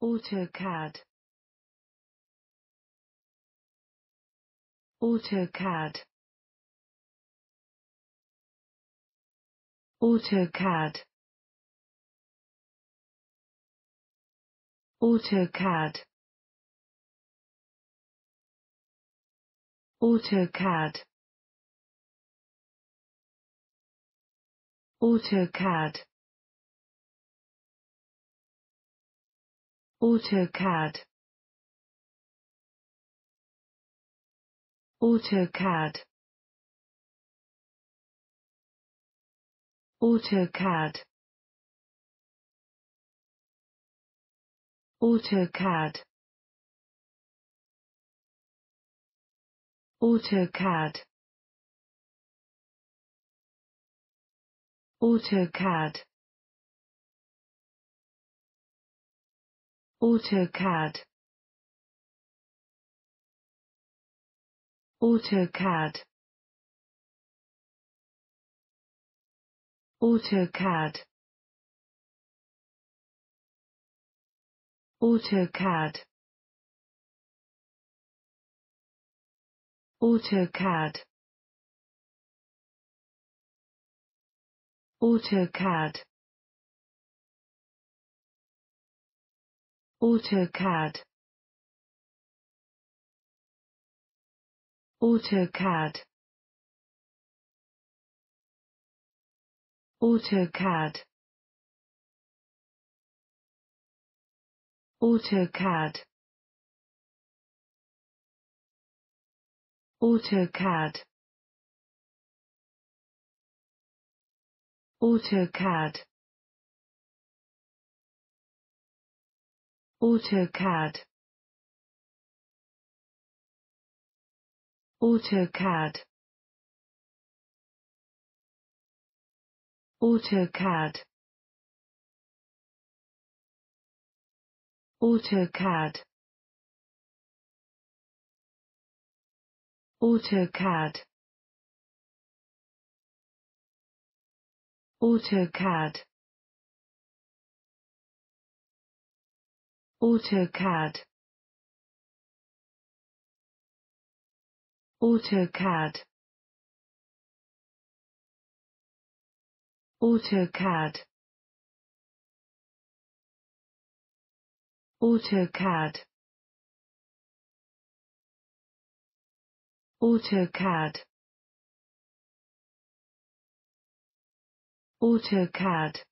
AutoCAD AutoCAD AutoCAD AutoCAD AutoCAD AutoCAD AutoCAD AutoCAD AutoCAD AutoCAD AutoCAD AutoCAD AutoCAD AutoCAD AutoCAD AutoCAD AutoCAD AutoCAD AutoCAD AutoCAD AutoCAD AutoCAD AutoCAD AutoCAD AutoCAD AutoCAD AutoCAD AutoCAD AutoCAD AutoCAD AutoCAD AutoCAD AutoCAD AutoCAD AutoCAD AutoCAD